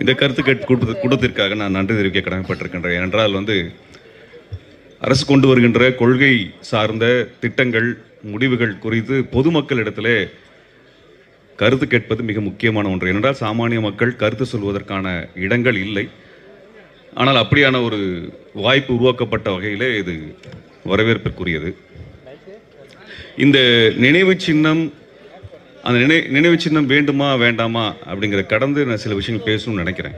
இந்த கருத்து கேட்டு கூட்டத்திற்காக நான் நன்றி தெரிவிக்க கடமைப்பட்டிருக்கின்றேன் ஏனென்றால் வந்து அரசு கொண்டு வருகின்ற கொள்கை சார்ந்த திட்டங்கள் முடிவுகள் குறித்து பொதுமக்களிடத்திலே கருத்து கேட்பது மிக முக்கியமான ஒன்று ஏனென்றால் சாமானிய மக்கள் கருத்து சொல்வதற்கான இடங்கள் இல்லை ஆனால் அப்படியான ஒரு வாய்ப்பு உருவாக்கப்பட்ட வகையிலே இது வரவேற்பிற்குரியது இந்த நினைவு சின்னம் அந்த நினை நினைவு சின்னம் வேண்டுமா வேண்டாமா அப்படிங்கிற கடந்து நான் சில விஷயங்கள் பேசணும்னு நினைக்கிறேன்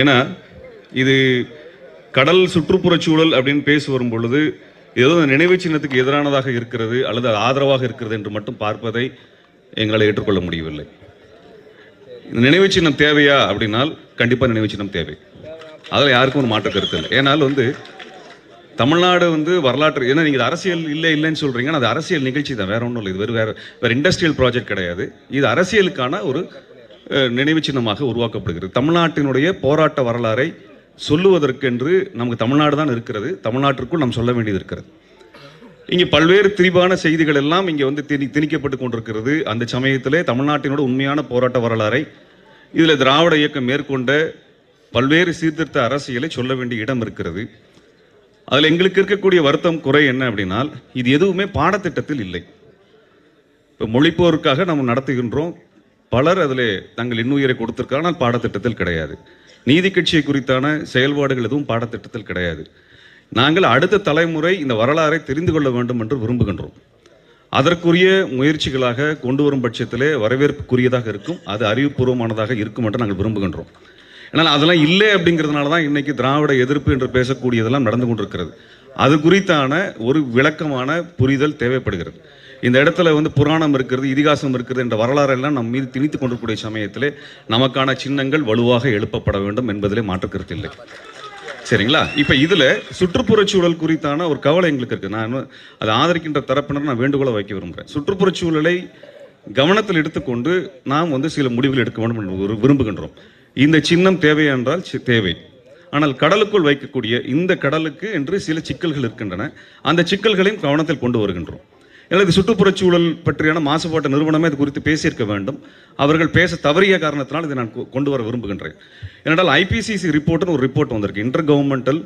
ஏன்னா இது கடல் சுற்றுப்புறச் சூழல் அப்படின்னு பேசி வரும் பொழுது ஏதோ அந்த நினைவு சின்னத்துக்கு எதிரானதாக இருக்கிறது அல்லது ஆதரவாக இருக்கிறது என்று மட்டும் பார்ப்பதை எங்களால் ஏற்றுக்கொள்ள முடியவில்லை நினைவு சின்னம் தேவையா அப்படின்னால் கண்டிப்பாக நினைவு சின்னம் தேவை அதில் யாருக்கும் ஒரு மாற்ற கருத்து இல்லை ஏன்னால் வந்து தமிழ்நாடு வந்து வரலாற்று ஏன்னா நீங்கள் அரசியல் இல்லை இல்லைன்னு சொல்கிறீங்க அது அரசியல் நிகழ்ச்சி தான் வேற ஒன்றும் இல்லை இது வேறு வேறு வேறு இண்டஸ்ட்ரியல் ப்ராஜெக்ட் கிடையாது இது அரசியலுக்கான ஒரு நினைவு சின்னமாக உருவாக்கப்படுகிறது தமிழ்நாட்டினுடைய போராட்ட வரலாறை சொல்லுவதற்கென்று நமக்கு தமிழ்நாடு தான் இருக்கிறது தமிழ்நாட்டிற்குள் நாம் சொல்ல வேண்டியது இருக்கிறது இங்கே பல்வேறு திரிபான செய்திகள் எல்லாம் இங்கே வந்து திணி திணிக்கப்பட்டு கொண்டிருக்கிறது அந்த சமயத்திலே தமிழ்நாட்டினோட உண்மையான போராட்ட வரலாறை இதில் திராவிட இயக்கம் மேற்கொண்ட பல்வேறு சீர்திருத்த அரசியலை சொல்ல வேண்டிய இடம் இருக்கிறது அதில் எங்களுக்கு இருக்கக்கூடிய வருத்தம் குறை என்ன அப்படின்னால் இது எதுவுமே பாடத்திட்டத்தில் இல்லை இப்போ மொழிப்போருக்காக நம்ம நடத்துகின்றோம் பலர் அதில் தங்கள் இன்னுயிரை கொடுத்துருக்காங்க ஆனால் பாடத்திட்டத்தில் கிடையாது நீதி கட்சியை குறித்தான செயல்பாடுகள் எதுவும் பாடத்திட்டத்தில் கிடையாது நாங்கள் அடுத்த தலைமுறை இந்த வரலாறை தெரிந்து கொள்ள வேண்டும் என்று விரும்புகின்றோம் அதற்குரிய முயற்சிகளாக கொண்டு வரும் பட்சத்திலே வரவேற்புக்குரியதாக இருக்கும் அது அறிவுபூர்வமானதாக இருக்கும் என்று நாங்கள் விரும்புகின்றோம் ஆனால் அதெல்லாம் இல்லை அப்படிங்கிறதுனால தான் இன்றைக்கி திராவிட எதிர்ப்பு என்று பேசக்கூடியதெல்லாம் நடந்து கொண்டிருக்கிறது அது குறித்தான ஒரு விளக்கமான புரிதல் தேவைப்படுகிறது இந்த இடத்துல வந்து புராணம் இருக்கிறது இதிகாசம் இருக்கிறது என்ற எல்லாம் நம் மீது திணித்து கொண்டிருக்கூடிய சமயத்தில் நமக்கான சின்னங்கள் வலுவாக எழுப்பப்பட வேண்டும் என்பதிலே மாற்றுக்கிறது இல்லை சரிங்களா இப்போ இதில் சுற்றுப்புறச் சூழல் குறித்தான ஒரு கவலை எங்களுக்கு இருக்குது நான் அதை ஆதரிக்கின்ற தரப்பினர் நான் வேண்டுகோளை வைக்க விரும்புகிறேன் சுற்றுப்புறச் சூழலை கவனத்தில் எடுத்துக்கொண்டு நாம் வந்து சில முடிவுகள் எடுக்க வேண்டும் என்று விரும்புகின்றோம் இந்த சின்னம் தேவை என்றால் தேவை ஆனால் கடலுக்குள் வைக்கக்கூடிய இந்த கடலுக்கு என்று சில சிக்கல்கள் இருக்கின்றன அந்த சிக்கல்களையும் கவனத்தில் கொண்டு வருகின்றோம் எனது சுற்றுப்புறச் சூழல் பற்றியான மாசுபாட்டு நிறுவனமே இது குறித்து பேசியிருக்க வேண்டும் அவர்கள் பேச தவறிய காரணத்தினால் இதை நான் கொண்டு வர விரும்புகின்றேன் ஏனென்றால் ஐபிசிசி ரிப்போர்ட்னு ஒரு ரிப்போர்ட் வந்திருக்கு இன்டர் கவர்மெண்டல்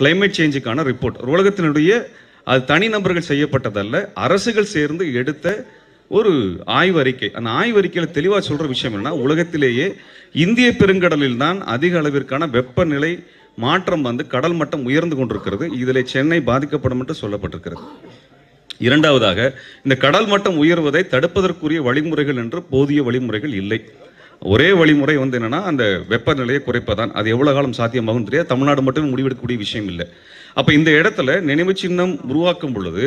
கிளைமேட் சேஞ்சுக்கான ரிப்போர்ட் உலகத்தினுடைய அது தனிநபர்கள் செய்யப்பட்டதல்ல அரசுகள் சேர்ந்து எடுத்த ஒரு ஆய்வறிக்கை அந்த ஆய்வறிக்கையில் தெளிவாக சொல்கிற விஷயம் என்னென்னா உலகத்திலேயே இந்திய பெருங்கடலில் தான் அதிக அளவிற்கான வெப்பநிலை மாற்றம் வந்து கடல் மட்டம் உயர்ந்து கொண்டிருக்கிறது இதில் சென்னை பாதிக்கப்படும் என்று சொல்லப்பட்டிருக்கிறது இரண்டாவதாக இந்த கடல் மட்டம் உயர்வதை தடுப்பதற்குரிய வழிமுறைகள் என்று போதிய வழிமுறைகள் இல்லை ஒரே வழிமுறை வந்து என்னென்னா அந்த வெப்பநிலையை குறைப்பதான் அது எவ்வளோ காலம் சாத்தியமாகும் தெரியாது தமிழ்நாடு மட்டும் முடிவெடுக்கக்கூடிய விஷயம் இல்லை அப்போ இந்த இடத்துல நினைவு சின்னம் உருவாக்கும் பொழுது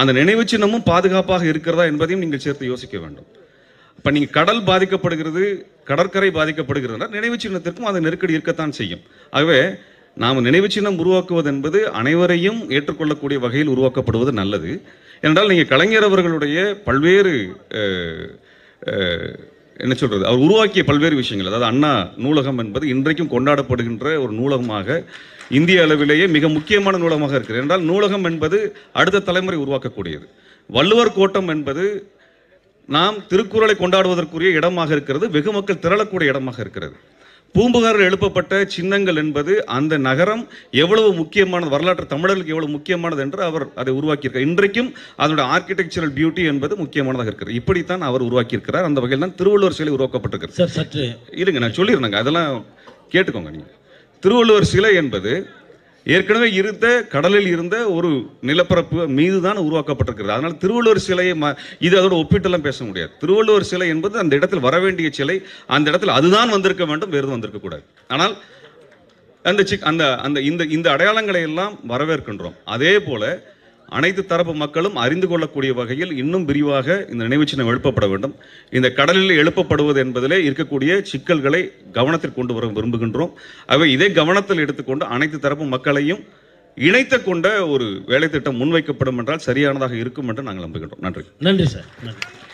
அந்த நினைவு சின்னமும் பாதுகாப்பாக இருக்கிறதா என்பதையும் நீங்கள் சேர்த்து யோசிக்க வேண்டும் இப்போ நீங்கள் கடல் பாதிக்கப்படுகிறது கடற்கரை பாதிக்கப்படுகிறதுனா நினைவு சின்னத்திற்கும் அது நெருக்கடி இருக்கத்தான் செய்யும் ஆகவே நாம் நினைவு சின்னம் உருவாக்குவது என்பது அனைவரையும் ஏற்றுக்கொள்ளக்கூடிய வகையில் உருவாக்கப்படுவது நல்லது என்றால் நீங்கள் கலைஞர் அவர்களுடைய பல்வேறு என்ன சொல்கிறது அவர் உருவாக்கிய பல்வேறு விஷயங்கள் அதாவது அண்ணா நூலகம் என்பது இன்றைக்கும் கொண்டாடப்படுகின்ற ஒரு நூலகமாக இந்திய அளவிலேயே மிக முக்கியமான நூலகமாக இருக்கிறது என்றால் நூலகம் என்பது அடுத்த தலைமுறை உருவாக்கக்கூடியது வள்ளுவர் கோட்டம் என்பது நாம் திருக்குறளை கொண்டாடுவதற்குரிய இடமாக இருக்கிறது வெகு மக்கள் திரளக்கூடிய இடமாக இருக்கிறது பூம்புகாரில் எழுப்பப்பட்ட சின்னங்கள் என்பது அந்த நகரம் எவ்வளவு முக்கியமானது வரலாற்று தமிழர்களுக்கு எவ்வளவு முக்கியமானது என்று அவர் அதை உருவாக்கியிருக்கார் இன்றைக்கும் அதனுடைய ஆர்கிடெக்சரல் பியூட்டி என்பது முக்கியமானதாக இருக்கிறது இப்படித்தான் அவர் உருவாக்கியிருக்கிறார் அந்த வகையில் தான் திருவள்ளுவர் சிலை உருவாக்கப்பட்டிருக்கிறது இருங்க நான் சொல்லிடுறேங்க அதெல்லாம் கேட்டுக்கோங்க நீங்கள் திருவள்ளுவர் சிலை என்பது ஏற்கனவே இருந்த கடலில் இருந்த ஒரு நிலப்பரப்பு மீது தான் உருவாக்கப்பட்டிருக்கிறது அதனால் திருவள்ளுவர் சிலையை ம இது அதோட ஒப்பிட்டெல்லாம் பேச முடியாது திருவள்ளுவர் சிலை என்பது அந்த இடத்தில் வர வேண்டிய சிலை அந்த இடத்தில் அதுதான் வந்திருக்க வேண்டும் வேறு வந்திருக்கக்கூடாது ஆனால் அந்த சிக் அந்த அந்த இந்த இந்த அடையாளங்களை எல்லாம் வரவேற்கின்றோம் அதே போல் அனைத்து தரப்பு மக்களும் அறிந்து கொள்ளக்கூடிய வகையில் இன்னும் விரிவாக இந்த நினைவு சின்னம் எழுப்பப்பட வேண்டும் இந்த கடலில் எழுப்பப்படுவது என்பதிலே இருக்கக்கூடிய சிக்கல்களை கவனத்தில் கொண்டு வர விரும்புகின்றோம் அவை இதை கவனத்தில் எடுத்துக்கொண்டு அனைத்து தரப்பு மக்களையும் இணைத்த கொண்ட ஒரு வேலை திட்டம் முன்வைக்கப்படும் என்றால் சரியானதாக இருக்கும் என்று நாங்கள் நம்புகின்றோம் நன்றி நன்றி சார் நன்றி